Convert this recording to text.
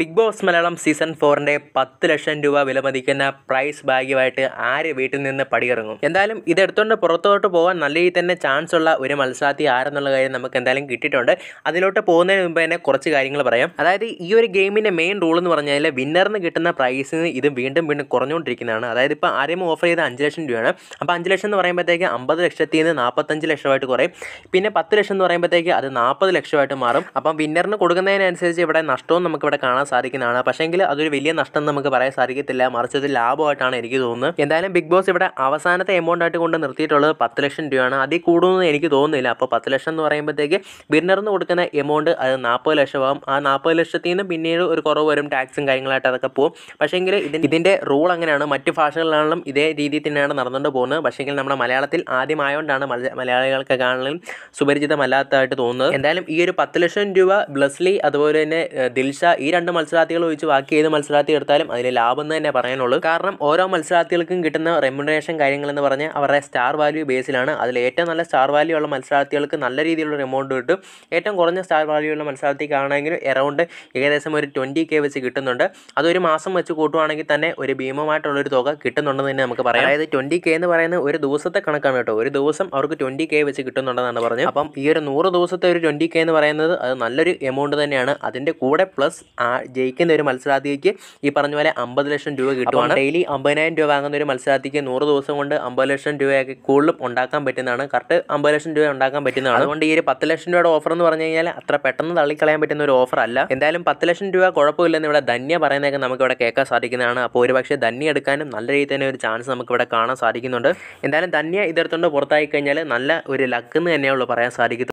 big boss Malayalam season ഫോറിൻ്റെ പത്ത് ലക്ഷം രൂപ വിലമതിക്കുന്ന പ്രൈസ് ഭാഗ്യമായിട്ട് ആര് വീട്ടിൽ നിന്ന് പടിയിറങ്ങും എന്തായാലും ഇത് എടുത്തുകൊണ്ട് പുറത്തോട്ട് പോകാൻ നല്ല രീതിയിൽ തന്നെ ചാൻസ് ഉള്ള ഒരു മത്സരാർത്ഥി ആരെന്നുള്ള കാര്യം നമുക്ക് എന്തായാലും കിട്ടിയിട്ടുണ്ട് അതിലോട്ട് പോകുന്നതിന് മുമ്പ് തന്നെ കുറച്ച് കാര്യങ്ങൾ പറയാം അതായത് ഈ ഒരു ഗെയിമിൻ്റെ മെയിൻ റൂൾ എന്ന് പറഞ്ഞാൽ വിന്നറിന് കിട്ടുന്ന പ്രൈസ് ഇത് വീണ്ടും വീണ്ടും കുറഞ്ഞുകൊണ്ടിരിക്കുന്നതാണ് അതായത് ഇപ്പോൾ ആരെയും ഓഫർ ചെയ്ത അഞ്ച് ലക്ഷം രൂപയാണ് അപ്പോൾ അഞ്ച് ലക്ഷം എന്ന് പറയുമ്പോഴത്തേക്ക് അമ്പത് ലക്ഷത്തിൽ നിന്ന് നാൽപ്പത്തഞ്ച് ലക്ഷമായിട്ട് കുറയും പിന്നെ പത്ത് ലക്ഷം എന്ന് പറയുമ്പോഴത്തേക്ക് അത് നാൽപ്പത് ലക്ഷമായിട്ട് മാറും അപ്പം വിന്നറിന് കൊടുക്കുന്നതിനനുസരിച്ച് ഇവിടെ നഷ്ടവും നമുക്കിവിടെ കാണാൻ സാധിക്കുന്നതാണ് പക്ഷേങ്കിൽ അതൊരു വലിയ നഷ്ടം നമുക്ക് പറയാൻ സാധിക്കത്തില്ല മറിച്ച് അത് ലാഭമായിട്ടാണ് എനിക്ക് തോന്നുന്നത് എന്തായാലും ബിഗ് ബോസ് ഇവിടെ അവസാനത്തെ എമൗണ്ട് ആയിട്ട് കൊണ്ട് നിർത്തിയിട്ടുള്ളത് പത്ത് ലക്ഷം രൂപയാണ് അതിൽ കൂടുമെന്ന് എനിക്ക് തോന്നുന്നില്ല അപ്പോൾ പത്ത് ലക്ഷം എന്ന് പറയുമ്പോഴത്തേക്ക് വിന്നറിന് കൊടുക്കുന്ന എമൗണ്ട് അത് നാൽപ്പത് ലക്ഷമാകും ആ നാൽപ്പത് ലക്ഷത്തിൽ നിന്ന് പിന്നീട് ഒരു കുറവ് വരും ടാക്സും കാര്യങ്ങളായിട്ട് അതൊക്കെ പോകും പക്ഷേങ്കിൽ ഇതിന് ഇതിൻ്റെ റൂൾ അങ്ങനെയാണ് മറ്റ് ഭാഷകളിലാണെങ്കിലും ഇതേ രീതിയിൽ തന്നെയാണ് നടന്നുകൊണ്ട് പോകുന്നത് പക്ഷേങ്കിൽ നമ്മുടെ മലയാളത്തിൽ ആദ്യമായതുകൊണ്ടാണ് മലയാളികൾക്ക് കാണലും സുപരിചിതമല്ലാത്തതായിട്ട് തോന്നുന്നത് എന്തായാലും ഈ ഒരു പത്ത് ലക്ഷം രൂപ ബ്ലസ്ലി അതുപോലെ തന്നെ ദിൽഷ ഈ രണ്ട് മത്സരാർത്ഥികൾ ഒഴിച്ച് ബാക്കി ഏത് മത്സരാർത്ഥി എടുത്താലും അതിൽ ലാഭം തന്നെ പറയാനുള്ളൂ കാരണം ഓരോ മത്സരാർത്ഥികൾക്കും കിട്ടുന്ന കാര്യങ്ങൾ കാര്യങ്ങളെന്ന് പറഞ്ഞാൽ അവരുടെ സ്റ്റാർ വാല്യൂ ബേസിലാണ് അതിൽ ഏറ്റവും നല്ല സ്റ്റാർ വാല്യൂ ഉള്ള മത്സരാർത്ഥികൾക്ക് നല്ല രീതിയിലുള്ള എമൗണ്ട് കിട്ടും ഏറ്റവും കുറഞ്ഞ സ്റ്റാർ വാല്യൂ ഉള്ള മത്സരാർത്ഥിക്കാണെങ്കിലും എറൗണ്ട് ഏകദേശം ഒരു ട്വൻറ്റി കെ വെച്ച് കിട്ടുന്നുണ്ട് അതൊരു മാസം വെച്ച് കൂട്ടുവാണെങ്കിൽ തന്നെ ഒരു ഭീമമായിട്ടുള്ളൊരു തുക കിട്ടുന്നുണ്ടെന്ന് തന്നെ നമുക്ക് പറയാം അതായത് ട്വൻറ്റി കെ എന്ന് പറയുന്നത് ഒരു ദിവസത്തെ കണക്കാണ് കേട്ടോ ഒരു ദിവസം അവർക്ക് ട്വൻറ്റി കെ വെച്ച് കിട്ടുന്നുണ്ടെന്നാണ് പറഞ്ഞത് അപ്പം ഈ ഒരു നൂറ് ദിവസത്തെ ഒരു ട്വൻറ്റി കെ എന്ന് പറയുന്നത് അത് നല്ലൊരു എമൗണ്ട് തന്നെയാണ് അതിൻ്റെ കൂടെ പ്ലസ് ആ ജയിക്കുന്ന ഒരു മത്സരാർത്ഥിക്ക് ഈ പറഞ്ഞ പോലെ അമ്പത് ലക്ഷം രൂപ കിട്ടുവാണ് ഡെയിലി അമ്പതിനായിരം രൂപ വാങ്ങുന്ന ഒരു മത്സരാർത്ഥിക്ക് നൂറ് ദിവസം കൊണ്ട് അമ്പത് ലക്ഷം രൂപയൊക്കെ കൂടുതലും ഉണ്ടാക്കാൻ പറ്റുന്നതാണ് കറക്റ്റ് അമ്പത് ലക്ഷം രൂപ ഉണ്ടാക്കാൻ പറ്റുന്നതാണ് അതുകൊണ്ട് ഈ ഒരു പത്ത് ലക്ഷം രൂപയുടെ ഓഫർ എന്ന് പറഞ്ഞു കഴിഞ്ഞാൽ അത്ര പെട്ടെന്ന് തള്ളിക്കളയാൻ പറ്റുന്ന ഒരു ഓഫർ അല്ല എന്തായാലും പത്ത് ലക്ഷം രൂപ കുഴപ്പമില്ലെന്ന് ഇവിടെ ധന്യ പറയുന്നതൊക്കെ നമുക്ക് ഇവിടെ കേൾക്കാൻ സാധിക്കുന്നതാണ് അപ്പോൾ ഒരുപക്ഷെ ധന്യ എടുക്കാനും നല്ല രീതിയിൽ തന്നെ ഒരു ചാൻസ് നമുക്ക് ഇവിടെ കാണാൻ സാധിക്കുന്നുണ്ട് എന്തായാലും ധന്യ ഇതെടുത്തുകൊണ്ട് പുറത്തായി കഴിഞ്ഞാൽ നല്ല ഒരു ലക്ക് എന്ന് തന്നെയുള്ളൂ പറയാൻ സാധിക്കും